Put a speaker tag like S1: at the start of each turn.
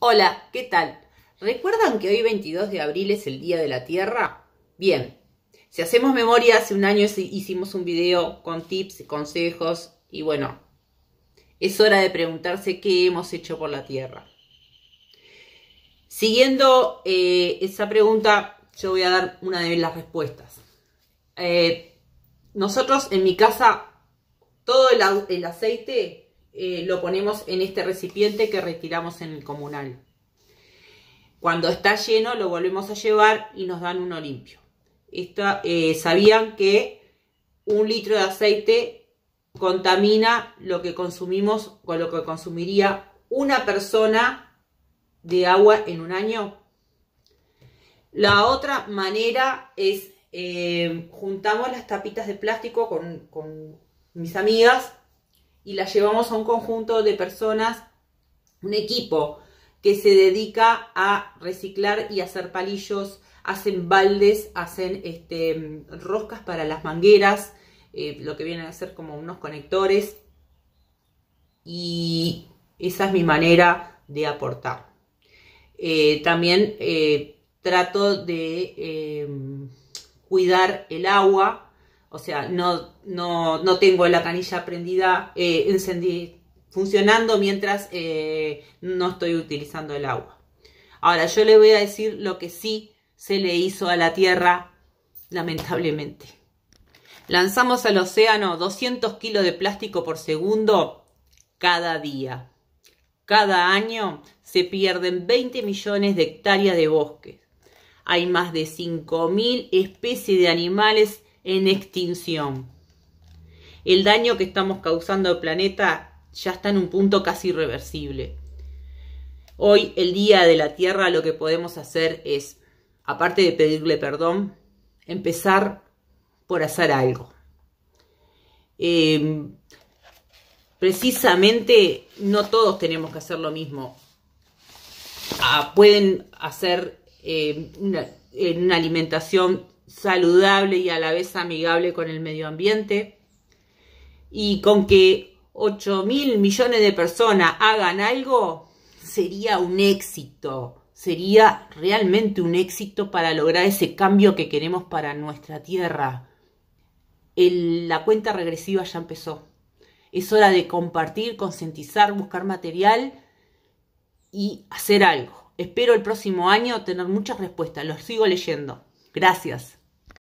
S1: Hola, ¿qué tal? ¿Recuerdan que hoy 22 de abril es el Día de la Tierra? Bien, si hacemos memoria, hace un año hicimos un video con tips, y consejos y bueno, es hora de preguntarse qué hemos hecho por la Tierra. Siguiendo eh, esa pregunta, yo voy a dar una de las respuestas. Eh, nosotros en mi casa, todo el aceite eh, lo ponemos en este recipiente que retiramos en el comunal. Cuando está lleno lo volvemos a llevar y nos dan uno limpio. Eh, Sabían que un litro de aceite contamina lo que consumimos o lo que consumiría una persona de agua en un año. La otra manera es eh, juntamos las tapitas de plástico con, con mis amigas y la llevamos a un conjunto de personas, un equipo que se dedica a reciclar y hacer palillos, hacen baldes, hacen este, roscas para las mangueras, eh, lo que vienen a ser como unos conectores. Y esa es mi manera de aportar. Eh, también eh, trato de cuidar el agua, o sea, no, no, tengo la canilla prendida, eh, funcionando mientras eh, no estoy utilizando el agua. Ahora, yo le voy a decir lo que sí se le hizo a la Tierra, lamentablemente. Lanzamos al océano 200 kilos de plástico por segundo cada día. Cada año se pierden 20 millones de hectáreas de bosques. Hay más de 5.000 especies de animales en extinción. El daño que estamos causando al planeta ya está en un punto casi irreversible. Hoy, el Día de la Tierra, lo que podemos hacer es, aparte de pedirle perdón, empezar por hacer algo. Em, precisamente no todos tenemos que hacer lo mismo. Ah, pueden hacer em, en una alimentación saludable y a la vez amigable con el medio ambiente y con que 8 mil millones de personas hagan algo, sería un éxito, sería realmente un éxito para lograr ese cambio que queremos para nuestra tierra. la cuenta regresiva ya empezó. Es hora de compartir, concientizar, buscar material y hacer algo. Espero el próximo año tener muchas respuestas. Los sigo leyendo. Gracias.